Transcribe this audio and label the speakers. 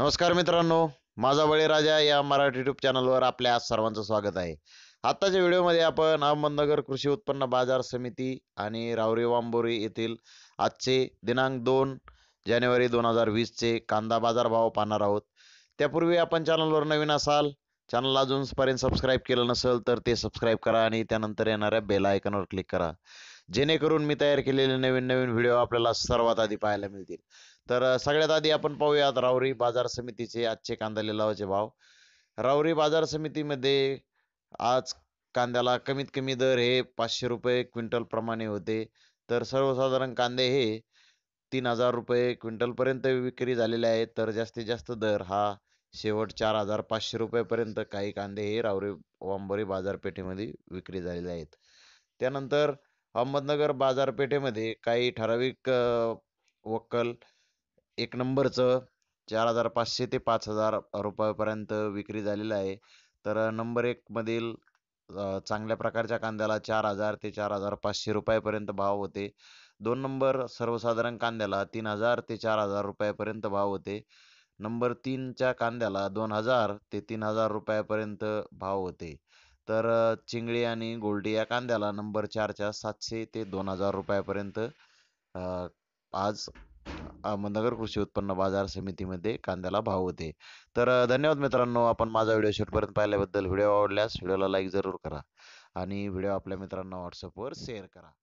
Speaker 1: नमस्कार मित्रांनो माझा बळीराजा या मराठी युट्यूब चॅनलवर आपल्या सर्वांचं स्वागत आहे आत्ताच्या व्हिडिओमध्ये आपण अहमदनगर कृषी उत्पन्न बाजार समिती आणि रावरी वांबोरी येथील आजचे दिनांक दोन जानेवारी दोन हजार वीसचे कांदा भाव पाहणार आहोत त्यापूर्वी आपण चॅनलवर नवीन असाल चॅनल अजूनपर्यंत सबस्क्राईब केलं नसेल तर ते सबस्क्राईब करा आणि त्यानंतर येणाऱ्या बेल आयकॉनवर क्लिक करा जेणेकरून मी तयार केलेले नवीन नवीन व्हिडिओ आपल्याला सर्वात आधी पाहायला मिळतील तर सगळ्यात आधी आपण पाहूयात रावरी बाजार समितीचे आजचे कांदा लिलावाचे भाव रावरी बाजार समितीमध्ये आज कांद्याला कमीत कमी दर हे पाचशे रुपये क्विंटल प्रमाणे होते तर सर्वसाधारण कांदे हे तीन हजार रुपये क्विंटलपर्यंत विक्री झालेले आहेत तर जास्तीत जास्त दर हा शेवट चार हजार पाचशे रुपयापर्यंत काही कांदे हे रावरी वांबोरी बाजारपेठेमध्ये विक्री झालेले आहेत त्यानंतर अहमदनगर बाजारपेठेमध्ये काही ठराविक वक्कल एक नंबरचं चार हजार पाचशे ते पाच हजार रुपयापर्यंत विक्री झालेलं आहे तर नंबर एकमधील चांगल्या प्रकारच्या कांद्याला चार हजार ते चार हजार पाचशे रुपयापर्यंत भाव होते दोन नंबर सर्वसाधारण कांद्याला तीन हजार ते चार हजार रुपयापर्यंत भाव होते नंबर तीनच्या कांद्याला दोन हजार ते तीन हजार रुपयापर्यंत भाव होते तर चिंगळी आणि गोल्डी या कांद्याला नंबर चारच्या सातशे ते दोन हजार रुपयापर्यंत आज अहमदनगर कृषी उत्पन्न बाजार समितीमध्ये कांद्याला भाव होते तर धन्यवाद मित्रांनो आपण माझा व्हिडिओ शेवटपर्यंत पाहिल्याबद्दल व्हिडिओ आवडल्यास व्हिडिओला लाईक जरूर करा आणि व्हिडिओ आपल्या मित्रांना व्हॉट्सअपवर शेअर करा